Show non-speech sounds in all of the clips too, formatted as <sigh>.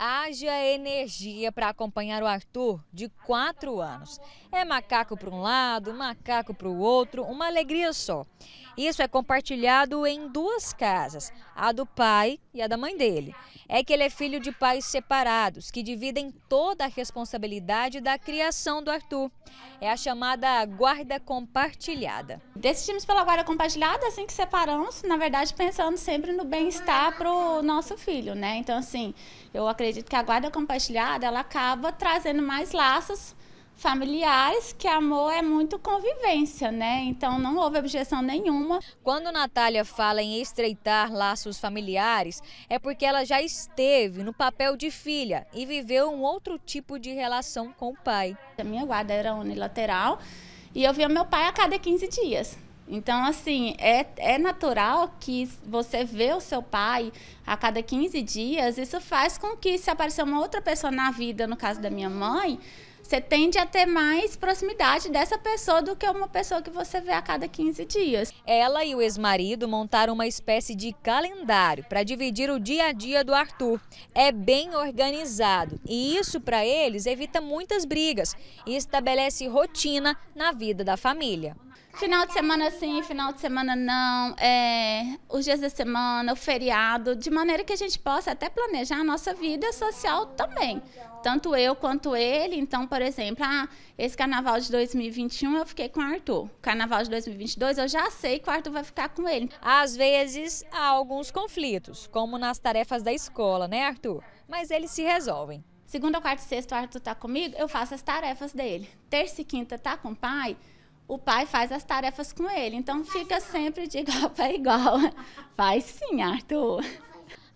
haja energia para acompanhar o Arthur, de 4 anos. É macaco para um lado, macaco para o outro, uma alegria só. Isso é compartilhado em duas casas, a do pai e a da mãe dele. É que ele é filho de pais separados, que dividem toda a responsabilidade da criação do Arthur. É a chamada guarda compartilhada. Decidimos pela guarda compartilhada assim que separamos, na verdade pensando sempre no bem-estar para o nosso filho, né? Então assim, eu acredito que a guarda compartilhada ela acaba trazendo mais laços familiares, que amor é muito convivência, né? Então não houve objeção nenhuma. Quando Natália fala em estreitar laços familiares, é porque ela já esteve no papel de filha e viveu um outro tipo de relação com o pai. A minha guarda era unilateral e eu via meu pai a cada 15 dias. Então, assim, é, é natural que você vê o seu pai a cada 15 dias, isso faz com que, se aparecer uma outra pessoa na vida, no caso da minha mãe, você tende a ter mais proximidade dessa pessoa do que uma pessoa que você vê a cada 15 dias. Ela e o ex-marido montaram uma espécie de calendário para dividir o dia a dia do Arthur. É bem organizado e isso para eles evita muitas brigas e estabelece rotina na vida da família. Final de semana sim, final de semana não, é, os dias da semana, o feriado, de maneira que a gente possa até planejar a nossa vida social também. Tanto eu quanto ele, então, por por exemplo, ah, esse carnaval de 2021 eu fiquei com o Arthur. Carnaval de 2022 eu já sei que o Arthur vai ficar com ele. Às vezes há alguns conflitos, como nas tarefas da escola, né, Arthur? Mas eles se resolvem. Segunda, quarta e sexta, o Arthur tá comigo, eu faço as tarefas dele. Terça e quinta tá com o pai, o pai faz as tarefas com ele. Então fica sempre de igual para igual. <laughs> Faz sim, Arthur.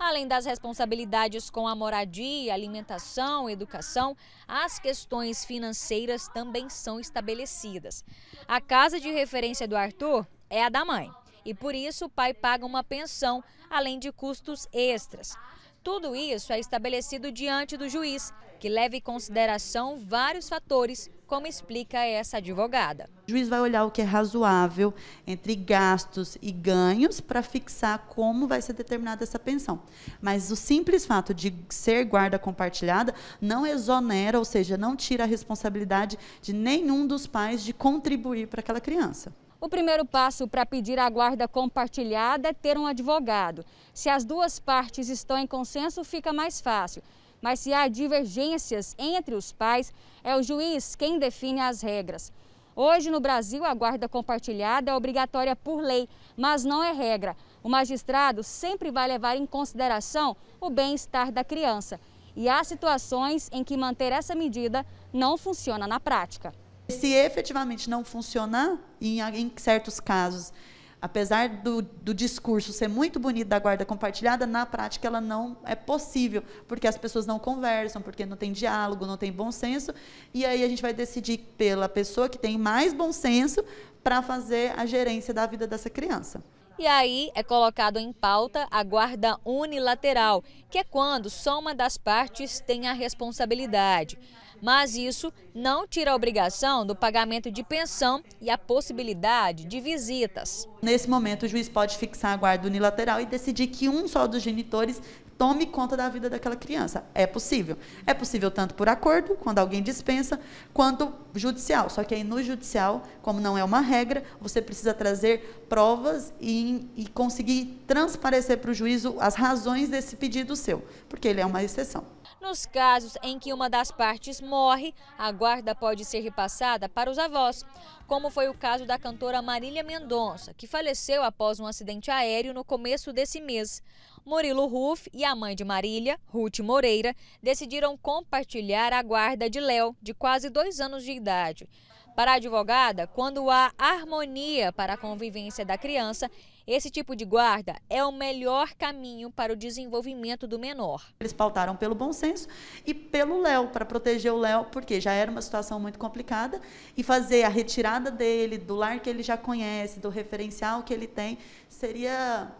Além das responsabilidades com a moradia, alimentação, educação, as questões financeiras também são estabelecidas. A casa de referência do Arthur é a da mãe e por isso o pai paga uma pensão, além de custos extras. Tudo isso é estabelecido diante do juiz, que leva em consideração vários fatores, como explica essa advogada. O juiz vai olhar o que é razoável entre gastos e ganhos para fixar como vai ser determinada essa pensão. Mas o simples fato de ser guarda compartilhada não exonera, ou seja, não tira a responsabilidade de nenhum dos pais de contribuir para aquela criança. O primeiro passo para pedir a guarda compartilhada é ter um advogado. Se as duas partes estão em consenso, fica mais fácil mas se há divergências entre os pais, é o juiz quem define as regras. Hoje, no Brasil, a guarda compartilhada é obrigatória por lei, mas não é regra. O magistrado sempre vai levar em consideração o bem-estar da criança. E há situações em que manter essa medida não funciona na prática. Se efetivamente não funcionar, em, em certos casos, apesar do, do, discurso ser muito bonito da guarda compartilhada, na prática ela não é possível, porque as pessoas não conversam, porque não tem diálogo, não tem bom senso, e aí a gente vai decidir pela pessoa que tem mais bom senso para fazer a gerência da vida dessa criança. E aí é colocado em pauta a guarda unilateral, que é quando só uma das partes tem a responsabilidade. Mas isso não tira a obrigação do pagamento de pensão e a possibilidade de visitas. Nesse momento, o juiz pode fixar a guarda unilateral e decidir que um só dos genitores tome conta da vida daquela criança. É possível. É possível tanto por acordo, quando alguém dispensa, quanto judicial. Só que aí no judicial, como não é uma regra, você precisa trazer provas e, e conseguir transparecer para o juízo as razões desse pedido seu, porque ele é uma exceção. Nos casos em que uma das partes morre, a guarda pode ser repassada para os avós, como foi o caso da cantora Marília Mendonça, que faleceu após um acidente aéreo no começo desse mês. Murilo Ruff e a mãe de Marília, Ruth Moreira, decidiram compartilhar a guarda de Léo, de quase dois anos de idade. Para a advogada, quando há harmonia para a convivência da criança, esse tipo de guarda é o melhor caminho para o desenvolvimento do menor. Eles pautaram pelo bom senso e pelo Léo, para proteger o Léo, porque já era uma situação muito complicada, e fazer a retirada dele do lar que ele já conhece, do referencial que ele tem, seria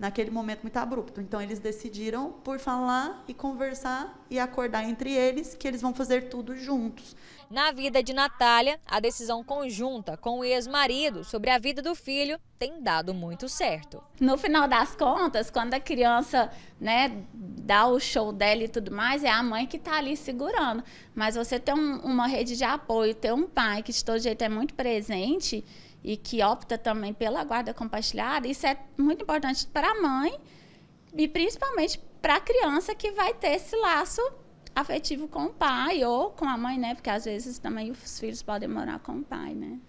naquele momento muito abrupto. Então eles decidiram por falar e conversar e acordar entre eles que eles vão fazer tudo juntos. Na vida de Natália, a decisão conjunta com o ex-marido sobre a vida do filho tem dado muito certo. No final das contas, quando a criança, né, dá o show dela e tudo mais, é a mãe que está ali segurando. Mas você ter um, uma rede de apoio, ter um pai que de todo jeito é muito presente, e que opta também pela guarda compartilhada, isso é muito importante para a mãe e principalmente para a criança que vai ter esse laço afetivo com o pai ou com a mãe, né? Porque às vezes também os filhos podem morar com o pai, né?